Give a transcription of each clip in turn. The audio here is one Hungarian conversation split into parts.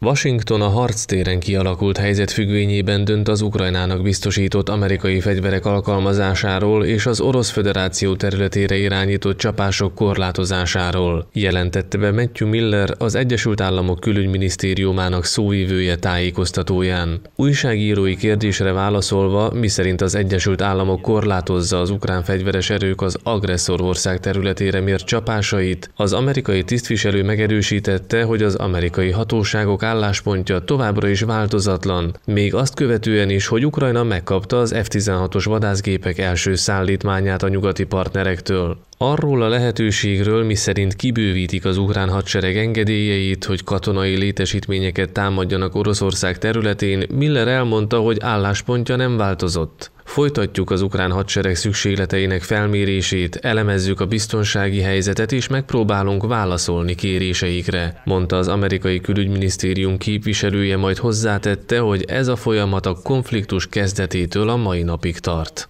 Washington a harctéren kialakult helyzet függvényében dönt az Ukrajnának biztosított amerikai fegyverek alkalmazásáról és az Orosz Föderáció területére irányított csapások korlátozásáról, jelentette be Matthew Miller az Egyesült Államok külügyminisztériumának szóvívője tájékoztatóján. Újságírói kérdésre válaszolva, miszerint az Egyesült Államok korlátozza az ukrán fegyveres erők az agresszor ország területére mért csapásait, az amerikai tisztviselő megerősítette, hogy az amerikai hatóságok álláspontja továbbra is változatlan, még azt követően is, hogy Ukrajna megkapta az F-16-os vadászgépek első szállítmányát a nyugati partnerektől. Arról a lehetőségről, miszerint kibővítik az ukrán hadsereg engedélyeit, hogy katonai létesítményeket támadjanak Oroszország területén, Miller elmondta, hogy álláspontja nem változott. Folytatjuk az ukrán hadsereg szükségleteinek felmérését, elemezzük a biztonsági helyzetet és megpróbálunk válaszolni kéréseikre, mondta az amerikai külügyminisztérium képviselője, majd hozzátette, hogy ez a folyamat a konfliktus kezdetétől a mai napig tart.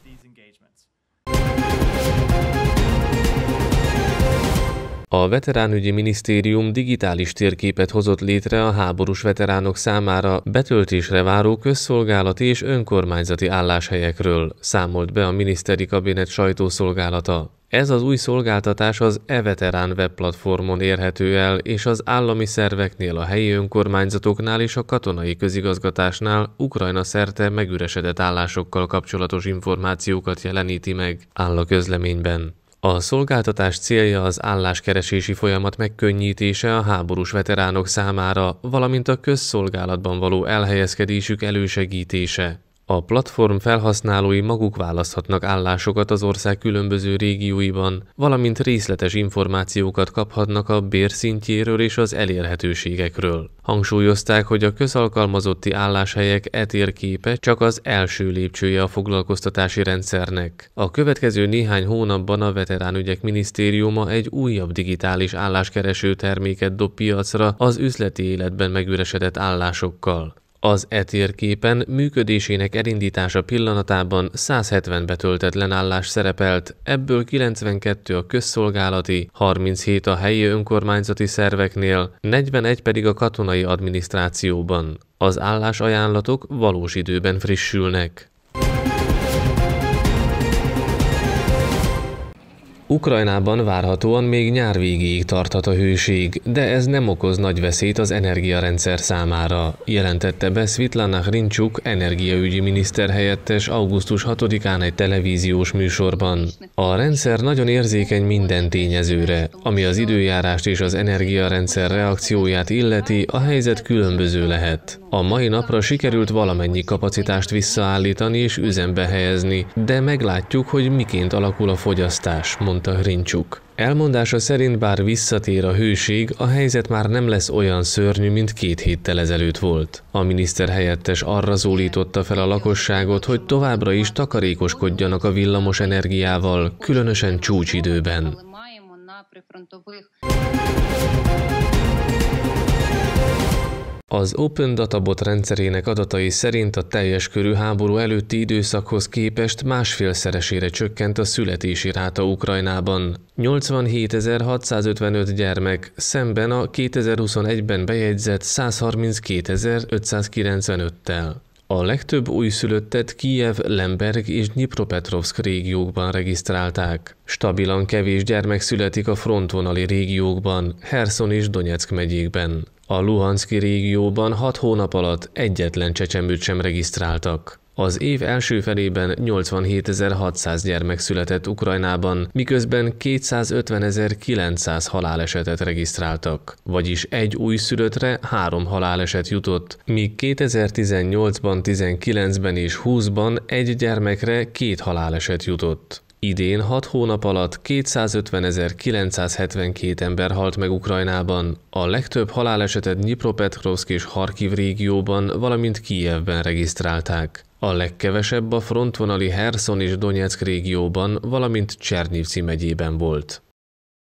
A Veteránügyi Minisztérium digitális térképet hozott létre a háborús veteránok számára betöltésre váró közszolgálati és önkormányzati álláshelyekről, számolt be a miniszteri kabinet sajtószolgálata. Ez az új szolgáltatás az e-veterán webplatformon érhető el, és az állami szerveknél, a helyi önkormányzatoknál és a katonai közigazgatásnál Ukrajna szerte megüresedett állásokkal kapcsolatos információkat jeleníti meg, áll a közleményben. A szolgáltatás célja az álláskeresési folyamat megkönnyítése a háborús veteránok számára, valamint a közszolgálatban való elhelyezkedésük elősegítése. A platform felhasználói maguk választhatnak állásokat az ország különböző régióiban, valamint részletes információkat kaphatnak a bérszintjéről és az elérhetőségekről. Hangsúlyozták, hogy a közalkalmazotti álláshelyek etérképe csak az első lépcsője a foglalkoztatási rendszernek. A következő néhány hónapban a Veteránügyek Minisztériuma egy újabb digitális álláskereső terméket dob piacra az üzleti életben megüresedett állásokkal. Az e képen működésének elindítása pillanatában 170 betöltetlen állás szerepelt, ebből 92 a közszolgálati, 37 a helyi önkormányzati szerveknél, 41 pedig a katonai adminisztrációban. Az állásajánlatok valós időben frissülnek. Ukrajnában várhatóan még nyár végéig tarthat a hőség, de ez nem okoz nagy veszélyt az energiarendszer számára, jelentette be Svitlana Hrincsuk, energiaügyi miniszter helyettes augusztus 6-án egy televíziós műsorban. A rendszer nagyon érzékeny minden tényezőre, ami az időjárást és az energiarendszer reakcióját illeti, a helyzet különböző lehet. A mai napra sikerült valamennyi kapacitást visszaállítani és üzembe helyezni, de meglátjuk, hogy miként alakul a fogyasztás, mondta mondta Hrincsuk. Elmondása szerint bár visszatér a hőség, a helyzet már nem lesz olyan szörnyű, mint két héttel ezelőtt volt. A miniszter helyettes arra zólította fel a lakosságot, hogy továbbra is takarékoskodjanak a villamos energiával, különösen csúcsidőben. Az Open Databot rendszerének adatai szerint a teljes körű háború előtti időszakhoz képest másfélszeresére csökkent a születési ráta Ukrajnában. 87.655 gyermek, szemben a 2021-ben bejegyzett 132.595-tel. A legtöbb újszülöttet Kijev, Lemberg és Dnipropetrovsk régiókban regisztrálták. Stabilan kevés gyermek születik a frontvonali régiókban, Herson és Donetsk megyékben. A Luhanszki régióban hat hónap alatt egyetlen csecsemőt sem regisztráltak. Az év első felében 87.600 gyermek született Ukrajnában, miközben 250.900 halálesetet regisztráltak, vagyis egy új szülöttre három haláleset jutott, míg 2018-ban, 19-ben és 20-ban egy gyermekre két haláleset jutott. Idén 6 hónap alatt 250.972 ember halt meg Ukrajnában. A legtöbb halálesetet Dnipropetrovsk és Harkiv régióban, valamint Kijevben regisztrálták. A legkevesebb a frontvonali Herson és Donetsk régióban, valamint Csernyivci megyében volt.